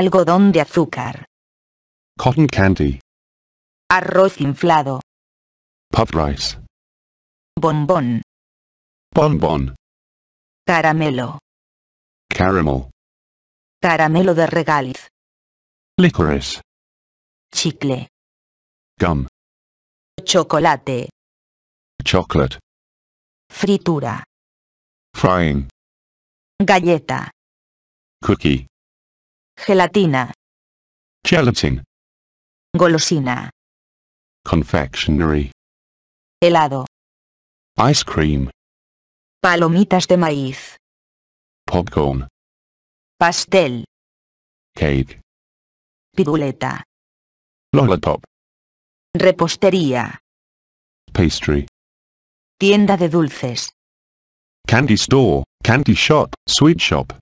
algodón de azúcar, cotton candy, arroz inflado, puff rice, bombón, bonbon, caramelo, caramel, caramelo de regaliz, licorice, chicle, gum, chocolate, chocolate, fritura, frying, galleta, cookie, Gelatina. Gelatin. Golosina. Confectionery. Helado. Ice cream. Palomitas de maíz. Popcorn. Pastel. Cake. Piruleta. Lollipop. Repostería. Pastry. Tienda de dulces. Candy store, candy shop, sweet shop.